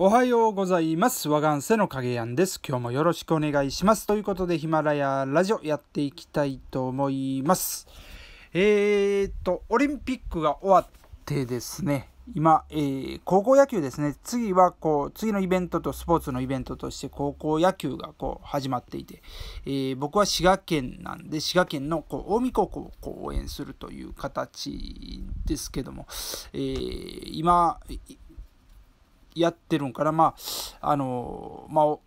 おはようございます。和願瀬の影やんです。今日もよろしくお願いします。ということで、ヒマラヤラジオやっていきたいと思います。えー、っと、オリンピックが終わってですね、今、えー、高校野球ですね、次はこう、次のイベントとスポーツのイベントとして高校野球がこう始まっていて、えー、僕は滋賀県なんで、滋賀県のこう近江高校をこう応援するという形ですけども、え今、やってるんから、まあ、あの、まあ、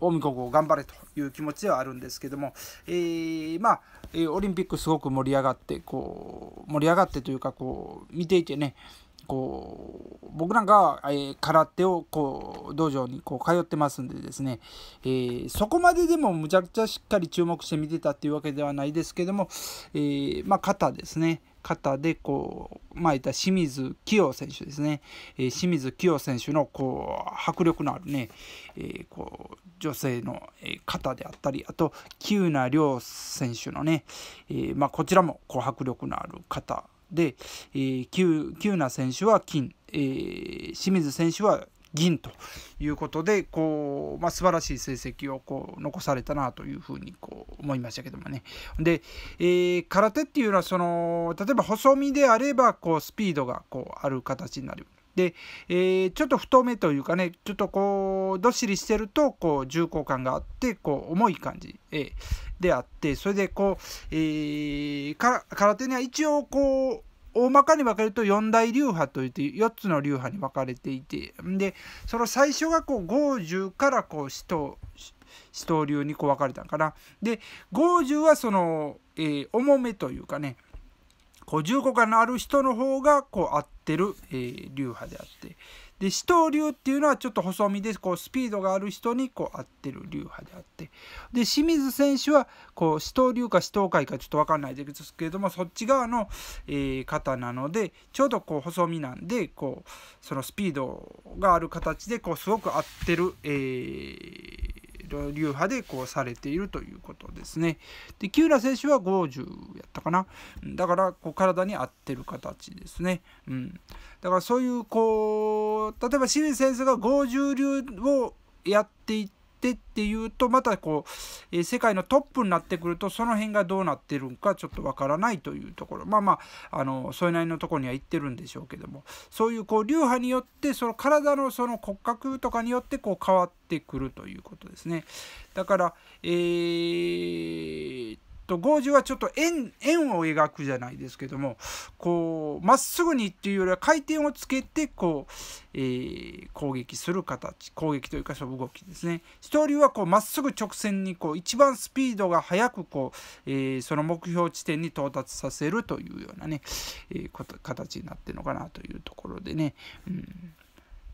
近江高校頑張れという気持ちではあるんですけども、えー、まあ、えー、オリンピックすごく盛り上がって、こう、盛り上がってというか、こう、見ていてね、こう、僕なんかは、えー、空手を、こう、道場にこう通ってますんでですね、えー、そこまででもむちゃくちゃしっかり注目して見てたっていうわけではないですけども、えー、まあ、肩ですね、方でこう、まあ、いた清水清選手ですね、えー、清水清選手のこう迫力のあるね、えー、こう女性の方であったりあと喜な良選手のね、えー、まあ、こちらもこう迫力のある方で喜な、え選手は金、え清水選手は銀ということでこう、まあ、素晴らしい成績をこう残されたなというふうにこう思いましたけどもね。で、えー、空手っていうのはその例えば細身であればこうスピードがこうある形になる。で、えー、ちょっと太めというかねちょっとこうどっしりしてるとこう重厚感があってこう重い感じ、えー、であってそれでこう、えー、空手には一応こう大まかに分けると四大流派といって4つの流派に分かれていてでその最初がこう50からこう死闘死闘流にこう分かれたんかな。で50はその、えー、重めというかねこう15感のある人の方がこう合ってる、えー、流派であってで四刀流っていうのはちょっと細身でこうスピードがある人にこう合ってる流派であってで清水選手はこう四刀流か四刀会かちょっと分かんないですけれどもそっち側の、え方なのでちょうどこう細身なんでこうそのスピードがある形でこうすごく合ってる、えー流派でこうされているということですね。で木浦選手は50やったかなだからこう体に合ってる形ですね。うん、だからそういうこう例えば清水先生が50流をやっていってってっていうとまたこう、えー、世界のトップになってくるとその辺がどうなってるんかちょっとわからないというところまあまああのそれなりのところには行ってるんでしょうけどもそういうこう流派によってその体のその骨格とかによってこう変わってくるということですね。だから、えーと剛柔はちょっと円円を描くじゃないですけどもこうまっすぐにっていうよりは回転をつけてこう、えー、攻撃する形攻撃というかその動きですねストーリーはこうまっすぐ直線にこう一番スピードが速くこう、えー、その目標地点に到達させるというようなね、えー、形になってるのかなというところでね、うん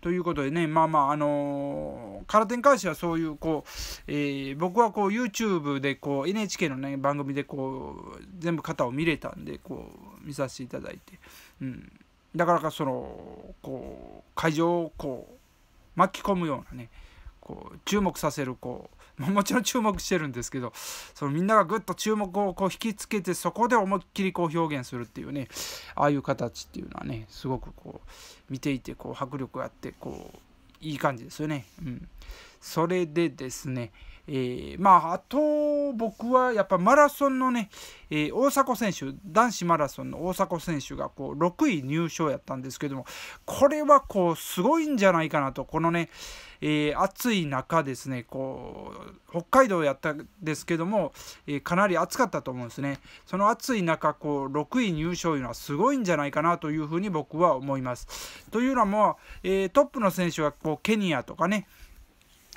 ということでね、まあまあ、あのー、空手に関してはそういう、こう、えー、僕はこう YouTube でこう NHK のね、番組でこう、全部型を見れたんで、こう、見させていただいて、うん。だからか、その、こう、会場をこう、巻き込むようなね、こう、注目させる、こう、もちろん注目してるんですけどそのみんながぐっと注目をこう引きつけてそこで思いっきりこう表現するっていうねああいう形っていうのはねすごくこう見ていてこう迫力があってこういい感じですよね。うんそれでですね、えー、まあ、あと僕はやっぱマラソンのね、えー、大迫選手男子マラソンの大迫選手がこう6位入賞やったんですけどもこれはこうすごいんじゃないかなとこのね、えー、暑い中ですねこう北海道やったんですけども、えかなり暑かったと思うんですねその暑い中こう6位入賞いうのはすごいんじゃないかなというふうに僕は思います。というのも、えトップの選手はこうケニアとかね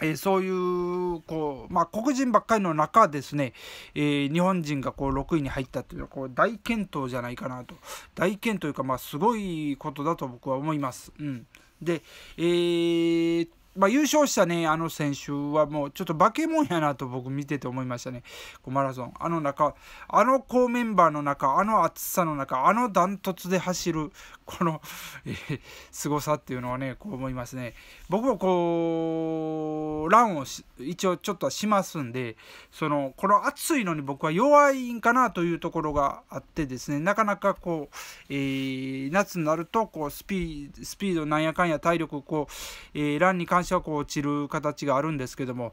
えー、そういうこう、まあ、黒人ばっかりの中ですね、えー、日本人がこう6位に入ったっていうのはこう大健闘じゃないかなと大健闘というか、まあ、すごいことだと僕は思います。うん、で、えーまあ、優勝したねあの選手はもうちょっと化け物やなと僕見てて思いましたねこうマラソンあの中あの高メンバーの中あの暑さの中あのダントツで走るこの、えー、凄さっていうのはねこう思いますね僕もこうランを一応ちょっとはしますんでそのこの暑いのに僕は弱いんかなというところがあってですねなかなかこう、えー、夏になるとこうスピスピードなんやかんや体力こう、えー、ランに関してはこう落ちる形があるんですけども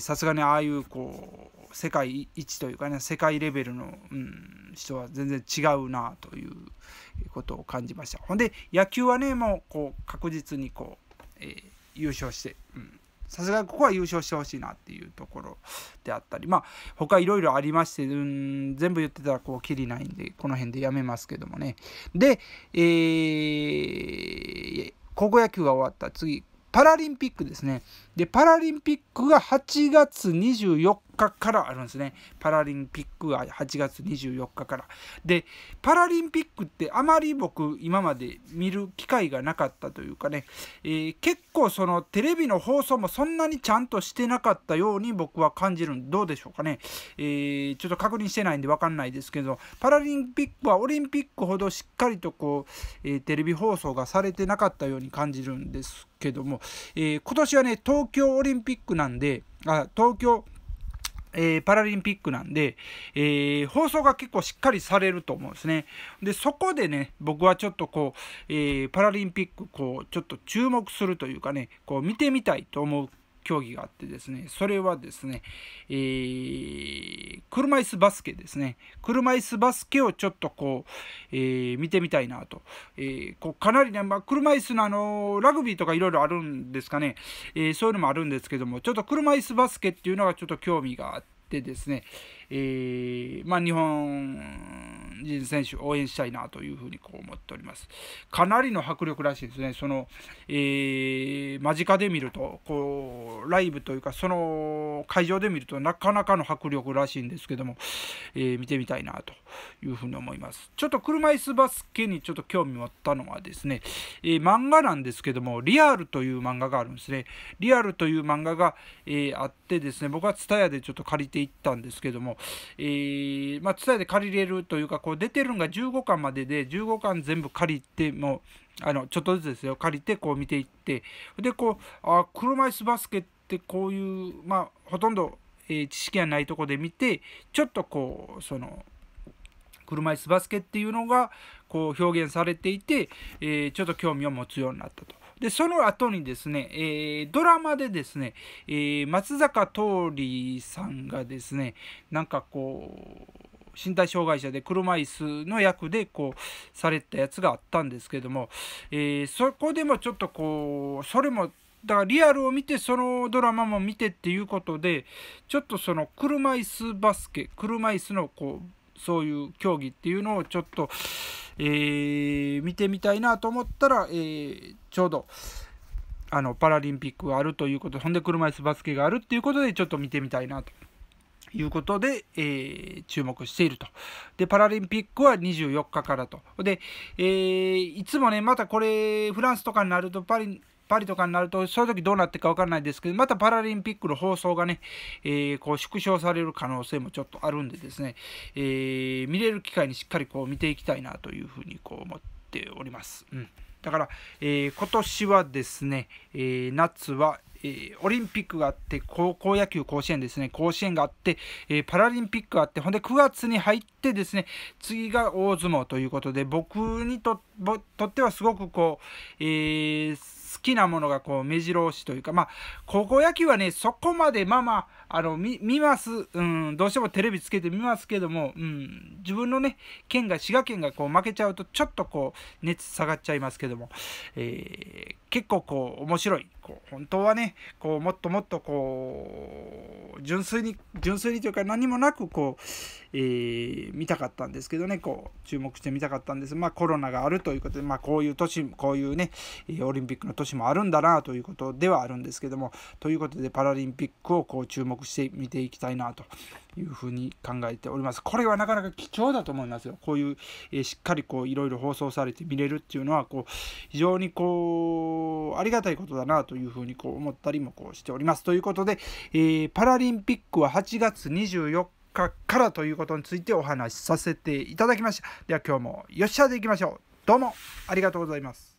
さすがにああいうこう世界一というかね世界レベルの、うん、人は全然違うなという、ことを感じました。ほんで野球はねもうこう確実にこう、えー、優勝してさすがここは優勝してほしいなっていうところであったりまあ他いろいろありまして、うん、全部言ってたらこうきりないんでこの辺でやめますけどもね。で、えー、高校野球が終わった次パラリンピックですね。で、パラリンピックが8月24日からあるんですね。パラリンピックが8月24日から。で、パラリンピックってあまり僕今まで見る機会がなかったというかね、えー、結構そのテレビの放送もそんなにちゃんとしてなかったように僕は感じるんどうでしょうかね。えー、ちょっと確認してないんでわかんないですけど、パラリンピックはオリンピックほどしっかりとこう、えー、テレビ放送がされてなかったように感じるんですけども、えー、今年はね、東京オリンピックなんで、あ東京、えー、パラリンピックなんで、えー、放送が結構しっかりされると思うんですね。で、そこでね、僕はちょっとこう、えー、パラリンピック、こう、ちょっと注目するというかね、こう、見てみたいと思う競技があってですね、それはですね、えー、車椅子バスケですね。車椅子バスケをちょっとこう、えー、見てみたいなと。えー、こうかなりね、まあ、車椅子のあのラグビーとかいろいろあるんですかね、えそういうのもあるんですけども、ちょっと車椅子バスケっていうのがちょっと興味があってですね、えー、まあ、日本人選手応援したいなというふうにこう思っております。かなりの迫力らしいですね。その、えー、間近で見ると、こう、ライブというか、その会場で見るとなかなかの迫力らしいんですけども、えー、見てみたいなというふうに思います。ちょっと車椅子バスケにちょっと興味持ったのはですね、えー、漫画なんですけども、リアルという漫画があるんですね。リアルという漫画が、えあってですね、僕は TSUTAYA でちょっと借りていったんですけども、えー、まあ、伝えて借りれるというか、こう出てるのが15巻までで、15巻全部借りても、あの、ちょっとずつですよ、借りてこう見ていって、で、こう、あ車椅子バスケってこういう、まあ、ほとんど、えー、知識がないとこで見て、ちょっとこう、その、車椅子バスケっていうのがこう表現されていて、えー、ちょっと興味を持つようになったと。で、その後にですね、えー、ドラマでですね、えー、松坂桃李さんがですね、なんかこう、身体障害者で車椅子の役でこうされたやつがあったんですけども、えー、そこでもちょっとこうそれもだからリアルを見てそのドラマも見てっていうことでちょっとその車椅子バスケ車椅子のこうそういう競技っていうのをちょっとえー、見てみたいなと思ったら、えー、ちょうど、あの、パラリンピックがあるということ、ほんで車椅子バスケがあるっていうことで、ちょっと見てみたいなと。いうことで、えー、注目していると。で、パラリンピックは24日からと。で、えー、いつもね、またこれ、フランスとかになるとパリ、パリとかになると、その時どうなっていくか分からないですけど、またパラリンピックの放送がね、えー、こう縮小される可能性もちょっとあるんでですね、えー、見れる機会にしっかりこう見ていきたいなというふうにこう思っております。うん、だから、えー、今年はですね、え夏は、えオリンピックがあって、高校野球甲子園ですね、甲子園があって、えパラリンピックがあって、ほんで9月に入ってですね、次が大相撲ということで、僕にとってはすごくこう、えー好きなものがこう目白押しというか、まあ、高校野球はね、そこまでまあまあ、あの、見、見ます。うん、どうしてもテレビつけて見ますけども、うん、自分のね、県が、滋賀県がこう負けちゃうと、ちょっとこう、熱下がっちゃいますけども、えー、結構こう、面白い。こう、本当はね、こう、もっともっとこう、純粋に、純粋にというか何もなくこう、えー、見たかったんですけどね、こう、注目してみたかったんです。まあ、コロナがあるということで、まあ、こういう年、こういうね、オリンピックの年年もあるんだなということではあるんですけどもということでパラリンピックをこう注目して見ていきたいなというふうに考えておりますこれはなかなか貴重だと思いますよこういう、えー、しっかりこういろいろ放送されて見れるっていうのはこう非常にこうありがたいことだなというふうにこう思ったりもこうしておりますということで、えー、パラリンピックは8月24日からということについてお話しさせていただきました。では今日もよっしゃでいきましょう。どうもありがとうございます。